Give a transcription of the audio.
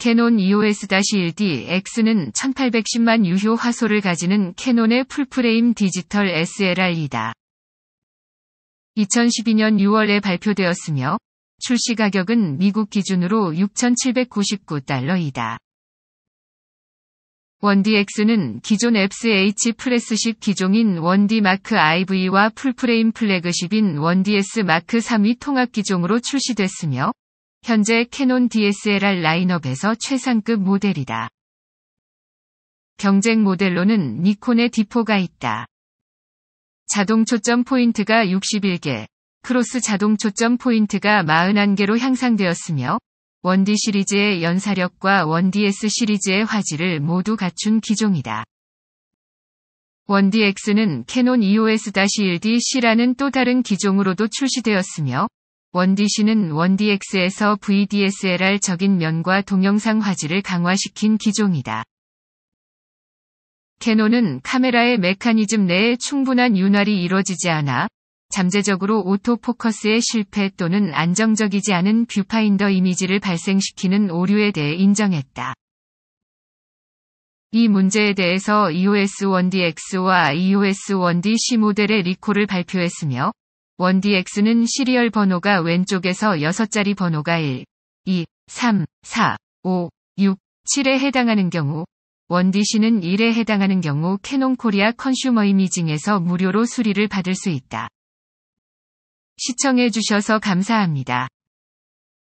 캐논 EOS-1D X는 1810만 유효 화소를 가지는 캐논의 풀프레임 디지털 SLR이다. 2012년 6월에 발표되었으며 출시 가격은 미국 기준으로 6,799달러이다. 원디X는 기존 FH 프레스십 기종인 원디 마크 IV와 풀프레임 플래그십인 원디S 마크 3위 통합 기종으로 출시됐으며 현재 캐논 DSLR 라인업에서 최상급 모델이다. 경쟁 모델로는 니콘의 D4가 있다. 자동 초점 포인트가 61개, 크로스 자동 초점 포인트가 41개로 향상되었으며 원디 시리즈의 연사력과 원DS 시리즈의 화질을 모두 갖춘 기종이다. 원DX는 캐논 EOS-1D C라는 또 다른 기종으로도 출시되었으며 원디시는 원디엑스에서 VDSLR적인 면과 동영상 화질을 강화시킨 기종이다. 캐논은 카메라의 메커니즘 내에 충분한 윤활이 이루어지지 않아 잠재적으로 오토포커스의 실패 또는 안정적이지 않은 뷰파인더 이미지를 발생시키는 오류에 대해 인정했다. 이 문제에 대해서 EOS 1DX와 EOS 1DC 모델의 리콜을 발표했으며 원DX는 시리얼 번호가 왼쪽에서 6자리 번호가 1, 2, 3, 4, 5, 6, 7에 해당하는 경우 원DC는 1에 해당하는 경우 캐논코리아 컨슈머 이미징에서 무료로 수리를 받을 수 있다. 시청해주셔서 감사합니다.